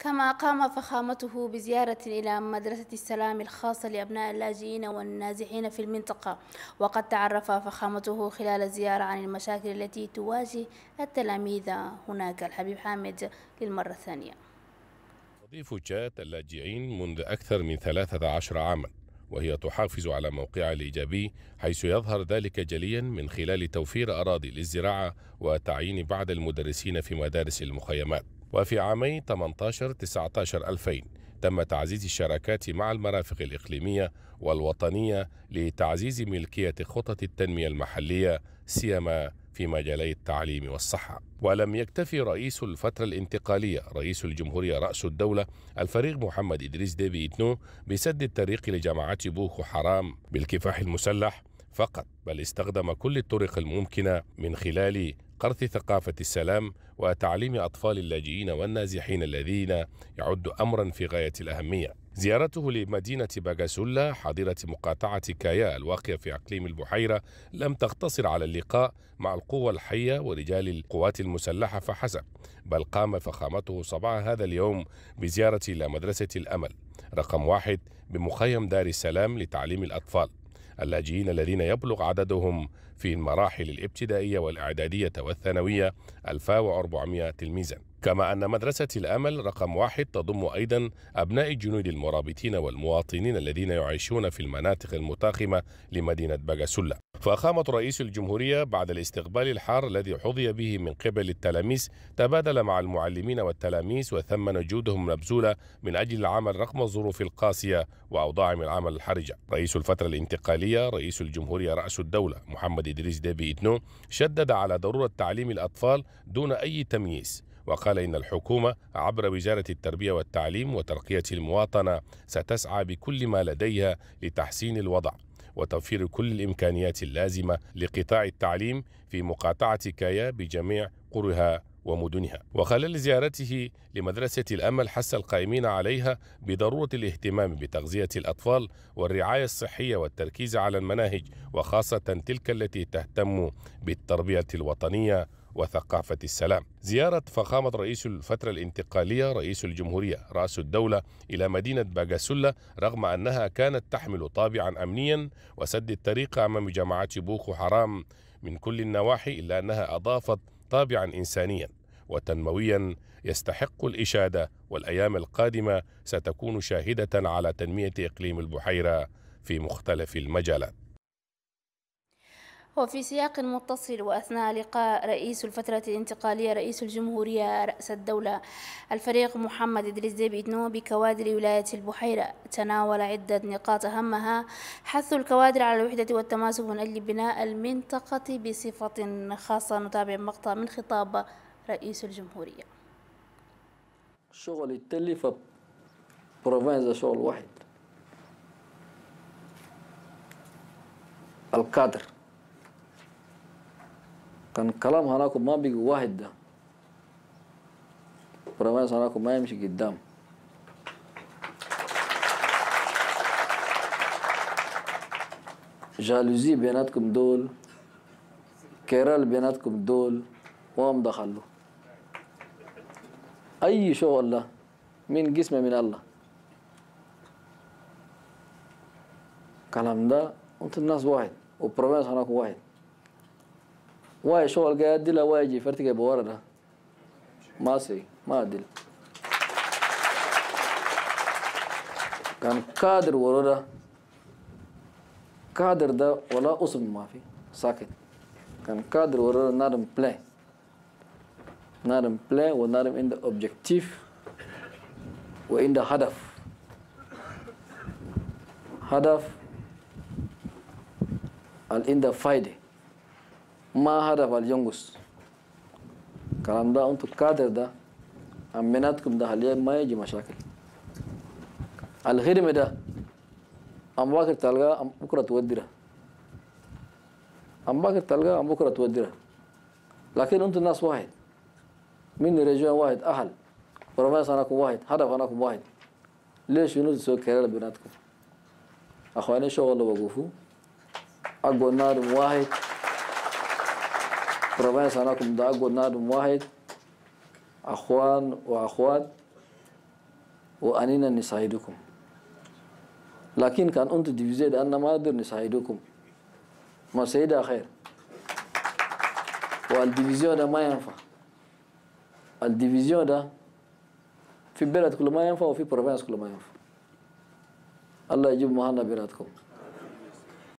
كما قام فخامته بزيارة إلى مدرسة السلام الخاصة لأبناء اللاجئين والنازحين في المنطقة وقد تعرف فخامته خلال الزيارة عن المشاكل التي تواجه التلاميذ هناك الحبيب حامد للمرة الثانية تضيف جات اللاجئين منذ أكثر من 13 عاما وهي تحافظ على موقعها الإيجابي حيث يظهر ذلك جليا من خلال توفير أراضي للزراعة وتعيين بعض المدرسين في مدارس المخيمات وفي عامي 18 19 2000 تم تعزيز الشراكات مع المرافق الإقليمية والوطنية لتعزيز ملكية خطط التنمية المحلية سيما في مجالي التعليم والصحة ولم يكتفي رئيس الفترة الانتقالية رئيس الجمهورية رأس الدولة الفريق محمد إدريس ديبي إتنو بسد الطريق لجماعات بوكو حرام بالكفاح المسلح فقط بل استخدم كل الطرق الممكنة من خلال قرث ثقافة السلام وتعليم أطفال اللاجئين والنازحين الذين يعد أمرا في غاية الأهمية زيارته لمدينة باغاسولا حاضرة مقاطعة كايا الواقية في أقليم البحيرة لم تقتصر على اللقاء مع القوى الحية ورجال القوات المسلحة فحسب بل قام فخامته صباح هذا اليوم بزيارة إلى مدرسة الأمل رقم واحد بمخيم دار السلام لتعليم الأطفال اللاجئين الذين يبلغ عددهم في المراحل الابتدائية والإعدادية والثانوية 1400 تلميذاً كما أن مدرسة الأمل رقم واحد تضم أيضا أبناء الجنود المرابطين والمواطنين الذين يعيشون في المناطق المتاخمة لمدينة باجاسولا فخامة رئيس الجمهورية بعد الاستقبال الحار الذي حظي به من قبل التلاميذ تبادل مع المعلمين والتلاميذ وثمن جهدهم المبذولة من أجل العمل رغم الظروف القاسية من العمل الحرجة رئيس الفترة الانتقالية رئيس الجمهورية رأس الدولة محمد إدريس ديبي إتنو شدد على ضرورة تعليم الأطفال دون أي تمييز وقال إن الحكومة عبر وزارة التربية والتعليم وترقية المواطنة ستسعى بكل ما لديها لتحسين الوضع وتوفير كل الإمكانيات اللازمة لقطاع التعليم في مقاطعة كايا بجميع قرها ومدنها وخلال زيارته لمدرسة الأمل حس القائمين عليها بضرورة الاهتمام بتغذية الأطفال والرعاية الصحية والتركيز على المناهج وخاصة تلك التي تهتم بالتربية الوطنية وثقافة السلام زيارة فخامة رئيس الفترة الانتقالية رئيس الجمهورية رأس الدولة إلى مدينة باجاسولا رغم أنها كانت تحمل طابعا أمنيا وسد الطريق أمام جماعات بوكو حرام من كل النواحي إلا أنها أضافت طابعا إنسانيا وتنمويا يستحق الإشادة والأيام القادمة ستكون شاهدة على تنمية إقليم البحيرة في مختلف المجالات وفي سياق متصل وأثناء لقاء رئيس الفترة الانتقالية رئيس الجمهورية رأس الدولة الفريق محمد إدريس ديب إدنو بكوادر ولاية البحيرة تناول عدة نقاط أهمها حث الكوادر على الوحدة والتماسك من أجل بناء المنطقة بصفة خاصة نتابع مقطع من خطاب رئيس الجمهورية شغل التلفة بروفينزا شغل واحد الكادر كان كلام هناكم ما بيجي واحد ده برنامج هناكم ما يمشي قدام جالوزي بيناتكم دول كيرال بيناتكم دول وهم دخلوا أي شو الله من قسمه من الله كلام ده أنت الناس واحد وبروفينس هناك واحد واي شغل قاعد دلها واجي فرتك بورنا ما سي ما دل كان كادر وردة كادر ده ولا اسم ما في ساكت كان كادر وردة نارم بلاي نارم بلاي ونارم عند اوبجيكتيف وعند هدف هدف الاندا فايده ما هذا فلينقص كلام ده انتو كادر ده امناتكم ده حاليا ما يجي مشاكل الخدمة ده أم باكر تلقى أم بكرة تودره أم باكر تلقى أم بكرة تودره لكن انتو الناس واحد من رجوان واحد أهل ورماس أناكم واحد هدف أناكم واحد ليش ينوز سوى كرير بناتكم أخواني شو الله وقفوا أقوى النار واحد ربنا يسعدكم ده أجود نادم واحد أخوان وأخوات وأننا نساعدكم لكن كان أنت ديفيزيد أنا ما نقدر نساعدكم ما سيدة خير والديفيزيون ده ما ينفع الديفيزيون ده في بلد كل ما ينفع وفي بروفينس كل ما ينفع الله يجيب مهنا بلادكم